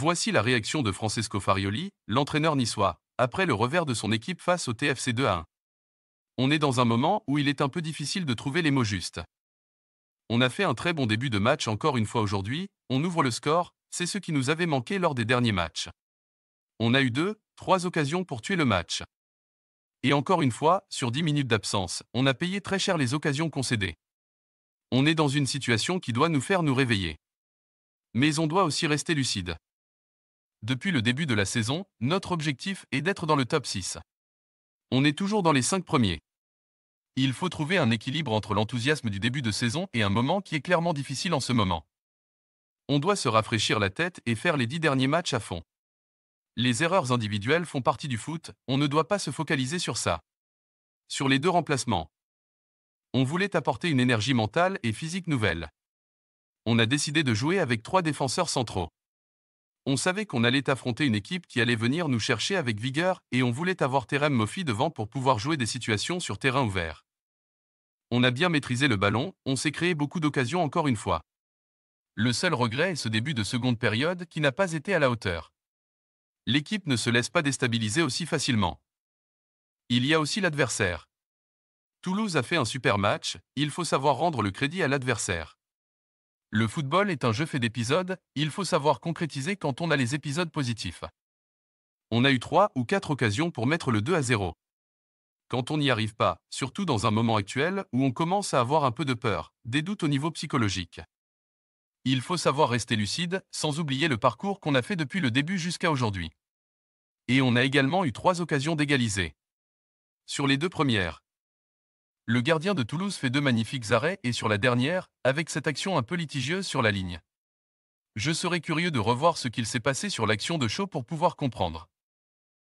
Voici la réaction de Francesco Farioli, l'entraîneur niçois, après le revers de son équipe face au TFC 2 1. On est dans un moment où il est un peu difficile de trouver les mots justes. On a fait un très bon début de match encore une fois aujourd'hui, on ouvre le score, c'est ce qui nous avait manqué lors des derniers matchs. On a eu deux, trois occasions pour tuer le match. Et encore une fois, sur dix minutes d'absence, on a payé très cher les occasions concédées. On est dans une situation qui doit nous faire nous réveiller. Mais on doit aussi rester lucide. Depuis le début de la saison, notre objectif est d'être dans le top 6. On est toujours dans les 5 premiers. Il faut trouver un équilibre entre l'enthousiasme du début de saison et un moment qui est clairement difficile en ce moment. On doit se rafraîchir la tête et faire les 10 derniers matchs à fond. Les erreurs individuelles font partie du foot, on ne doit pas se focaliser sur ça. Sur les deux remplacements. On voulait apporter une énergie mentale et physique nouvelle. On a décidé de jouer avec trois défenseurs centraux. On savait qu'on allait affronter une équipe qui allait venir nous chercher avec vigueur et on voulait avoir Terem Mofi devant pour pouvoir jouer des situations sur terrain ouvert. On a bien maîtrisé le ballon, on s'est créé beaucoup d'occasions encore une fois. Le seul regret est ce début de seconde période qui n'a pas été à la hauteur. L'équipe ne se laisse pas déstabiliser aussi facilement. Il y a aussi l'adversaire. Toulouse a fait un super match, il faut savoir rendre le crédit à l'adversaire. Le football est un jeu fait d'épisodes, il faut savoir concrétiser quand on a les épisodes positifs. On a eu trois ou quatre occasions pour mettre le 2 à 0. Quand on n'y arrive pas, surtout dans un moment actuel où on commence à avoir un peu de peur, des doutes au niveau psychologique. Il faut savoir rester lucide, sans oublier le parcours qu'on a fait depuis le début jusqu'à aujourd'hui. Et on a également eu trois occasions d'égaliser. Sur les deux premières, le gardien de Toulouse fait deux magnifiques arrêts et sur la dernière, avec cette action un peu litigieuse sur la ligne. Je serais curieux de revoir ce qu'il s'est passé sur l'action de Chaud pour pouvoir comprendre.